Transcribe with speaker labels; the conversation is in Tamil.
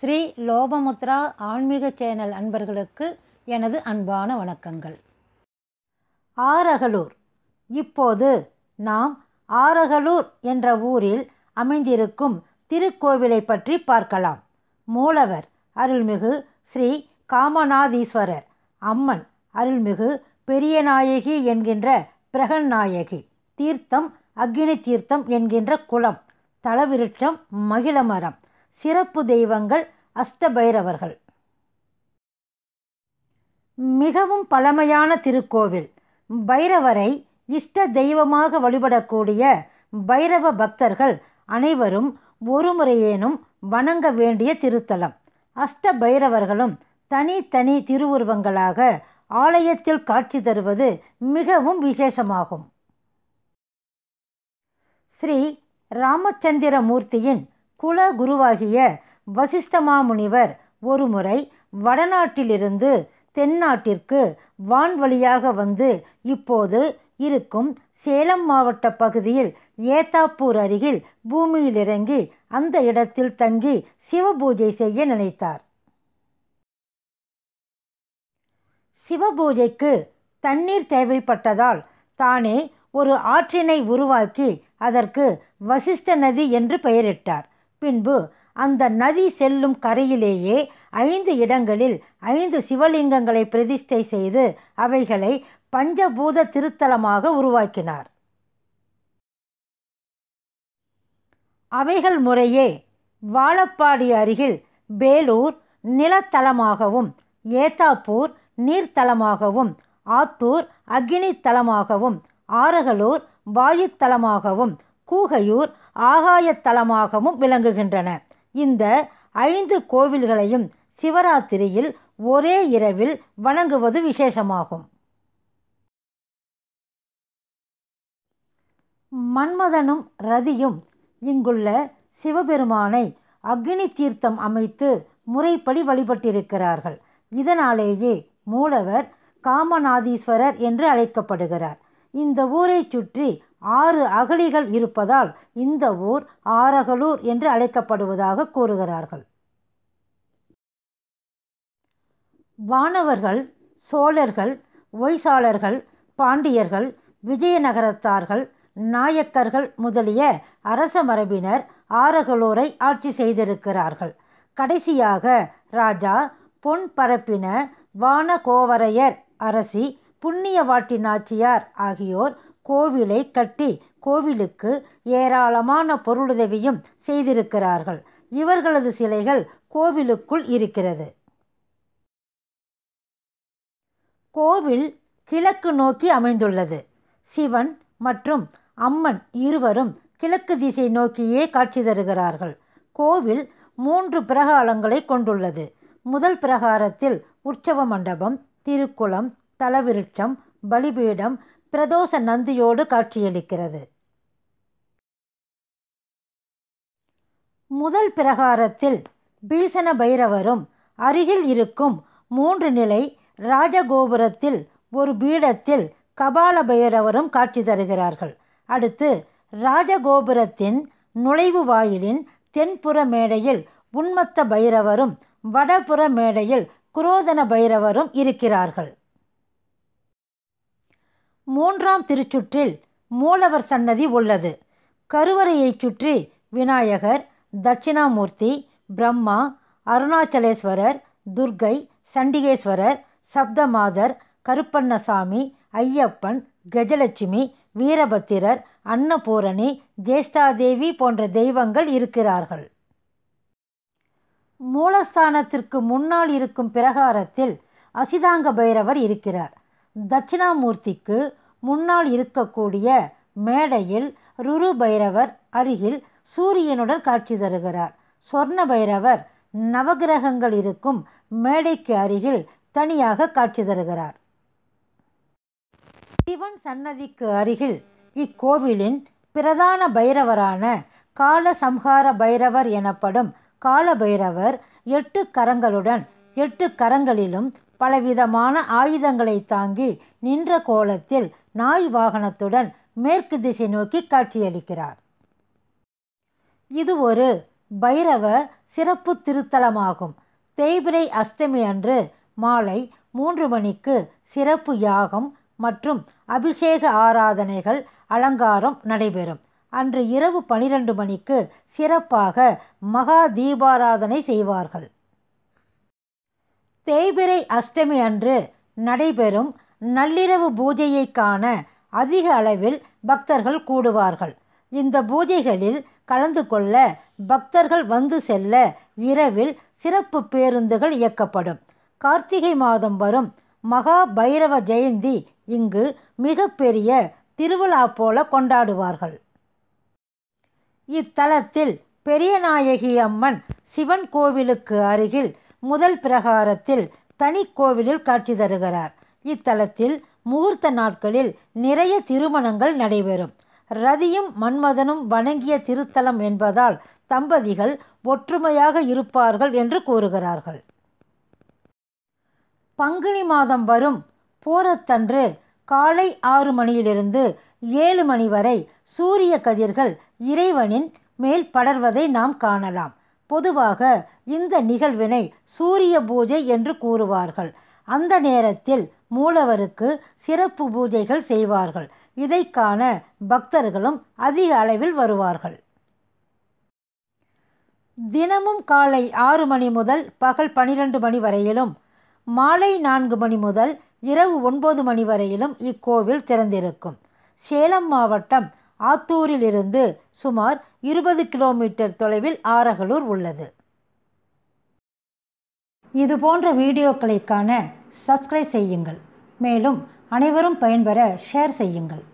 Speaker 1: ஸ்ரீ லோபமுத்ரா ஆன்மீக சேனல் அன்பர்களுக்கு எனது அன்பான வணக்கங்கள் ஆரகலூர் இப்போது நாம் ஆரகலூர் என்ற ஊரில் அமைந்திருக்கும் திருக்கோவிலை பற்றி பார்க்கலாம் மூலவர் அருள்மிகு ஸ்ரீ காமநாதீஸ்வரர் அம்மன் அருள்மிகு பெரியநாயகி என்கின்ற பிரகன்நாயகி தீர்த்தம் அக்னி தீர்த்தம் என்கின்ற குளம் தலவிருட்சம் மகிழமரம் சிறப்பு தெய்வங்கள் அஷ்டபைரவர்கள் மிகவும் பழமையான திருக்கோவில் பைரவரை இஷ்ட தெய்வமாக வழிபடக்கூடிய பைரவ பக்தர்கள் அனைவரும் ஒரு முறையேனும் வணங்க வேண்டிய திருத்தலம் அஷ்ட பைரவர்களும் தனித்தனி திருவுருவங்களாக ஆலயத்தில் காட்சி தருவது மிகவும் விசேஷமாகும் ஸ்ரீ ராமச்சந்திரமூர்த்தியின் குல குருவாகிய வசிஷ்டமாமுனிவர் ஒருமுறை வடநாட்டிலிருந்து தென்னாட்டிற்கு வான்வழியாக வந்து இப்போது இருக்கும் சேலம் மாவட்ட பகுதியில் ஏத்தாப்பூர் அருகில் பூமியில் இறங்கி அந்த இடத்தில் தங்கி சிவபூஜை செய்ய நினைத்தார் சிவபூஜைக்கு தண்ணீர் தேவைப்பட்டதால் தானே ஒரு ஆற்றினை உருவாக்கி அதற்கு வசிஷ்ட நதி என்று பெயரிட்டார் பின்பு அந்த நதி செல்லும் கரையிலேயே ஐந்து இடங்களில் ஐந்து சிவலிங்கங்களை பிரதிஷ்டை செய்து அவைகளை பஞ்சபூத திருத்தலமாக உருவாக்கினார் அவைகள் முறையே வாழப்பாடி அருகில் பேலூர் நிலத்தலமாகவும் ஏத்தாப்பூர் நீர்த்தலமாகவும் ஆத்தூர் அக்னி தலமாகவும் ஆரகலூர் வாயுத்தலமாகவும் கூகையூர் ஆகாயத்தலமாகவும் விளங்குகின்றன இந்த ஐந்து கோவில்களையும் சிவராத்திரியில் ஒரே இரவில் வணங்குவது விசேஷமாகும் மன்மதனும் ரதியும் இங்குள்ள சிவபெருமானை அக்னி தீர்த்தம் அமைத்து முறைப்படி வழிபட்டிருக்கிறார்கள் இதனாலேயே மூலவர் காமநாதீஸ்வரர் என்று அழைக்கப்படுகிறார் இந்த ஊரை சுற்றி ஆறு அகழிகள் இருப்பதால் இந்த ஊர் ஆரகலூர் என்று அழைக்கப்படுவதாக கூறுகிறார்கள் வானவர்கள் சோழர்கள் ஒய்சாளர்கள் பாண்டியர்கள் விஜயநகரத்தார்கள் நாயக்கர்கள் முதலிய அரச மரபினர் ஆரகலூரை ஆட்சி செய்திருக்கிறார்கள் கடைசியாக ராஜா பொன் பரப்பின வானகோவரையர் அரசி புண்ணிய வாட்டி நாச்சியார் ஆகியோர் கோவிலை கட்டி கோவிலுக்கு ஏராளமான பொருளுதவியும் செய்திருக்கிறார்கள் இவர்களது சிலைகள் கோவிலுக்குள் இருக்கிறது கோவில் கிழக்கு நோக்கி அமைந்துள்ளது சிவன் மற்றும் அம்மன் இருவரும் கிழக்கு திசை நோக்கியே காட்சி தருகிறார்கள் கோவில் மூன்று பிரகாரங்களை கொண்டுள்ளது முதல் பிரகாரத்தில் உற்சவ மண்டபம் திருக்குளம் தலவிருட்சம் பலிபீடம் பிரதோஷ நந்தியோடு காட்சியளிக்கிறது முதல் பிரகாரத்தில் பீசண பைரவரும் அருகில் இருக்கும் மூன்று நிலை ராஜகோபுரத்தில் ஒரு பீடத்தில் கபால பைரவரும் காட்சி தருகிறார்கள் அடுத்து ராஜகோபுரத்தின் நுழைவு வாயிலின் தென்புற மேடையில் உன்மத்த பைரவரும் வடபுற மேடையில் குரோதன பைரவரும் இருக்கிறார்கள் மூன்றாம் திருச்சுற்றில் மூலவர் சன்னதி உள்ளது கருவறையைச் சுற்றி விநாயகர் தட்சிணாமூர்த்தி பிரம்மா அருணாச்சலேஸ்வரர் துர்கை சண்டிகேஸ்வரர் சப்தமாதர் கருப்பண்ணசாமி ஐயப்பன் கஜலட்சுமி வீரபத்திரர் அன்னபூரணி ஜேஷ்டாதேவி போன்ற தெய்வங்கள் இருக்கிறார்கள் மூலஸ்தானத்திற்கு முன்னால் இருக்கும் பிரகாரத்தில் அசிதாங்க பைரவர் இருக்கிறார் தட்சிணாமூர்த்திக்கு முன்னால் இருக்கக்கூடிய மேடையில் ருரு பைரவர் அருகில் சூரியனுடன் காட்சி தருகிறார் சொர்ண பைரவர் நவகிரகங்கள் இருக்கும் மேடைக்கு அருகில் தனியாக காட்சி தருகிறார் சிவன் சன்னதிக்கு அருகில் இக்கோவிலின் பிரதான பைரவரான கால சம்ஹார பைரவர் எனப்படும் கால பைரவர் எட்டு கரங்களுடன் எட்டு கரங்களிலும் பலவிதமான ஆயுதங்களை தாங்கி நின்ற கோலத்தில் நாய் வாகனத்துடன் மேற்கு திசை நோக்கி காட்சியளிக்கிறார் இது ஒரு பைரவ சிறப்பு திருத்தலமாகும் தேய்பிரை அஷ்டமி அன்று மாலை மூன்று மணிக்கு சிறப்பு யாகம் மற்றும் அபிஷேக ஆராதனைகள் அலங்காரம் நடைபெறும் அன்று இரவு பனிரெண்டு மணிக்கு சிறப்பாக மகா தீபாராதனை செய்வார்கள் தேய்பிரை அஷ்டமி அன்று நடைபெறும் நள்ளிரவு பூஜையை காண அதிக அளவில் பக்தர்கள் கூடுவார்கள் இந்த பூஜைகளில் கலந்து கொள்ள பக்தர்கள் வந்து செல்ல இரவில் சிறப்பு பேருந்துகள் இயக்கப்படும் கார்த்திகை மாதம் வரும் மகா பைரவ ஜெயந்தி இங்கு மிகப்பெரிய திருவிழா போல கொண்டாடுவார்கள் இத்தலத்தில் பெரியநாயகி அம்மன் சிவன் கோவிலுக்கு அருகில் முதல் பிரகாரத்தில் தனி கோவிலில் காட்சி தருகிறார் இத்தலத்தில் முகூர்த்த நாட்களில் நிறைய திருமணங்கள் நடைபெறும் ரதியும் மன்மதனும் வணங்கிய திருத்தலம் என்பதால் தம்பதிகள் ஒற்றுமையாக இருப்பார்கள் என்று கூறுகிறார்கள் பங்குனி மாதம் வரும் போரத்தன்று காலை ஆறு மணியிலிருந்து ஏழு மணி வரை சூரிய கதிர்கள் இறைவனின் மேல் படர்வதை நாம் காணலாம் பொதுவாக இந்த நிகழ்வினை சூரிய பூஜை என்று கூறுவார்கள் அந்த நேரத்தில் மூலவருக்கு சிறப்பு பூஜைகள் செய்வார்கள் இதை காண பக்தர்களும் அதிக அளவில் வருவார்கள் தினமும் காலை ஆறு மணி முதல் பகல் பனிரெண்டு மணி வரையிலும் மாலை நான்கு மணி முதல் இரவு ஒன்பது மணி வரையிலும் இக்கோவில் திறந்திருக்கும் சேலம் மாவட்டம் ஆத்தூரிலிருந்து சுமார் இருபது கிலோமீட்டர் தொலைவில் ஆரகலூர் உள்ளது இது போன்ற வீடியோக்களைக்கான சப்ஸ்கிரைப் செய்யுங்கள் மேலும் அனைவரும் பயன்பெற ஷேர் செய்யுங்கள்